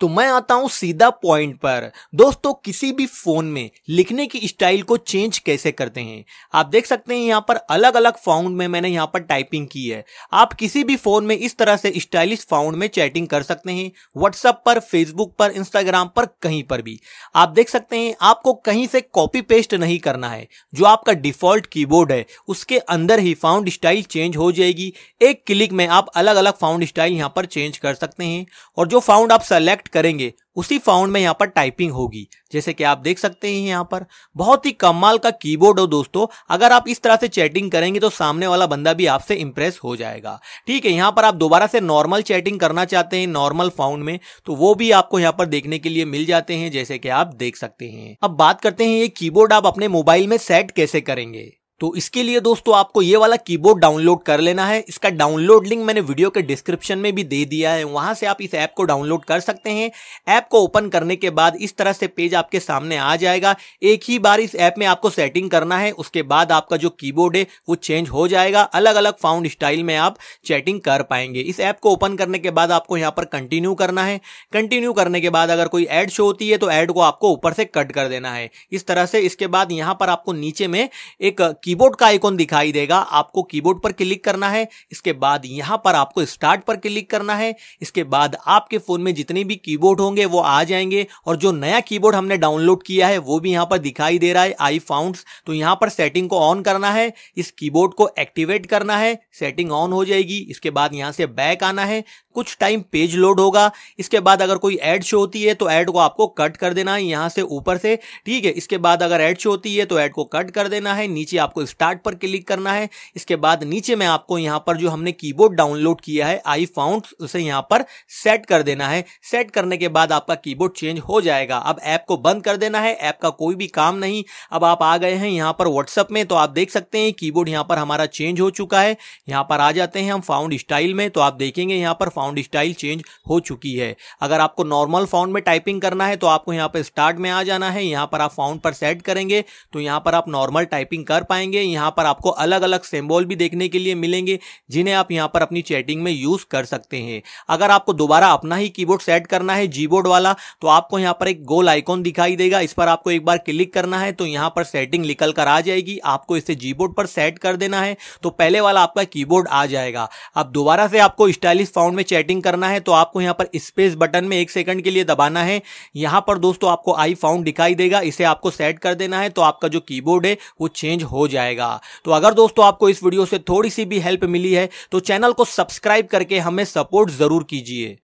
तो मैं आता हूं सीधा पॉइंट पर दोस्तों किसी भी फोन में लिखने की स्टाइल को चेंज कैसे करते हैं आप देख सकते हैं यहाँ पर अलग अलग फाउंड में मैंने यहाँ पर टाइपिंग की है आप किसी भी फोन में इस तरह से स्टाइलिश फाउंड में चैटिंग कर सकते हैं व्हाट्सएप पर फेसबुक पर इंस्टाग्राम पर कहीं पर भी आप देख सकते हैं आपको कहीं से कॉपी पेस्ट नहीं करना है जो आपका डिफॉल्ट कीबोर्ड है उसके अंदर ही फाउंड स्टाइल चेंज हो जाएगी एक क्लिक में आप अलग अलग फाउंड स्टाइल यहाँ पर चेंज कर सकते हैं और जो फाउंड आप सेलेक्ट करेंगे उसी फाउंड में यहाँ पर टाइपिंग होगी जैसे कि आप देख सकते हैं यहाँ पर बहुत ही कमाल का कीबोर्ड हो दोस्तों अगर आप इस तरह से चैटिंग करेंगे तो सामने वाला बंदा भी आपसे इंप्रेस हो जाएगा ठीक है यहाँ पर आप दोबारा से नॉर्मल चैटिंग करना चाहते हैं नॉर्मल फाउंड में तो वो भी आपको यहाँ पर देखने के लिए मिल जाते हैं जैसे कि आप देख सकते हैं अब बात करते हैं ये कीबोर्ड आप अपने मोबाइल में सेट कैसे करेंगे तो इसके लिए दोस्तों आपको ये वाला कीबोर्ड डाउनलोड कर लेना है इसका डाउनलोड लिंक मैंने वीडियो के डिस्क्रिप्शन में भी दे दिया है वहां से आप इस ऐप को डाउनलोड कर सकते हैं ऐप को ओपन करने के बाद इस तरह से पेज आपके सामने आ जाएगा एक ही बार इस ऐप में आपको सेटिंग करना है उसके बाद आपका जो की है वो चेंज हो जाएगा अलग अलग फाउंड स्टाइल में आप चैटिंग कर पाएंगे इस ऐप को ओपन करने के बाद आपको यहाँ पर कंटिन्यू करना है कंटिन्यू करने के बाद अगर कोई एड शो होती है तो एड को आपको ऊपर से कट कर देना है इस तरह से इसके बाद यहाँ पर आपको नीचे में एक कीबोर्ड का आइकॉन दिखाई देगा आपको कीबोर्ड पर क्लिक करना है इसके बाद यहां पर आपको स्टार्ट पर क्लिक करना है इसके बाद आपके फोन में जितने भी कीबोर्ड होंगे वो आ जाएंगे और जो नया कीबोर्ड हमने डाउनलोड किया है वो भी यहां पर दिखाई दे रहा है आई फाउंड्स तो यहां पर सेटिंग को ऑन करना है इस कीबोर्ड को एक्टिवेट करना है सेटिंग ऑन हो जाएगी इसके बाद यहां से बैक आना है कुछ टाइम पेज लोड होगा इसके बाद अगर कोई एड शो होती है तो एड को आपको कट कर देना है यहां से ऊपर से ठीक है इसके बाद अगर एड शो होती है तो एड को कट कर देना है नीचे आपको आपको स्टार्ट पर क्लिक करना है इसके बाद नीचे में आपको यहाँ पर जो हमने कीबोर्ड डाउनलोड किया है आई फाउंड उसे यहाँ पर सेट कर देना है सेट करने के बाद आपका कीबोर्ड चेंज हो जाएगा अब ऐप को बंद कर देना है ऐप का कोई भी काम नहीं अब आप आ गए हैं यहाँ पर व्हाट्सअप में तो आप देख सकते हैं कीबोर्ड यहाँ पर हमारा चेंज हो चुका है यहाँ पर आ जाते हैं हम फाउंड स्टाइल में तो आप देखेंगे यहाँ पर फाउंड स्टाइल चेंज हो चुकी है अगर आपको नॉर्मल फाउंड में टाइपिंग करना है तो आपको यहाँ पर स्टार्ट में आ जाना है यहाँ पर आप फाउंड पर सेट करेंगे तो यहाँ पर आप नॉर्मल टाइपिंग कर पाएंगे जाएंगे यहाँ पर आपको अलग अलग सिम्बॉल भी देखने के लिए मिलेंगे जिन्हें आप यहाँ पर अपनी चैटिंग में यूज़ कर सकते हैं अगर आपको दोबारा अपना ही कीबोर्ड सेट करना है जीबोर्ड वाला तो आपको यहाँ पर एक गोल आइकॉन दिखाई देगा इस पर आपको एक बार क्लिक करना है तो यहाँ पर सेटिंग निकल कर आ जाएगी आपको इसे जीबोर्ड पर सेट कर देना है तो पहले वाला आपका कीबोर्ड आ जाएगा अब दोबारा से आपको स्टाइलिश फाउंड में चैटिंग करना है तो आपको यहाँ पर स्पेस बटन में एक सेकंड के लिए दबाना है यहाँ पर दोस्तों आपको आई फाउंड दिखाई देगा इसे आपको सेट कर देना है तो आपका जो कीबोर्ड है वो चेंज हो जाएगा तो अगर दोस्तों आपको इस वीडियो से थोड़ी सी भी हेल्प मिली है तो चैनल को सब्सक्राइब करके हमें सपोर्ट ज़रूर कीजिए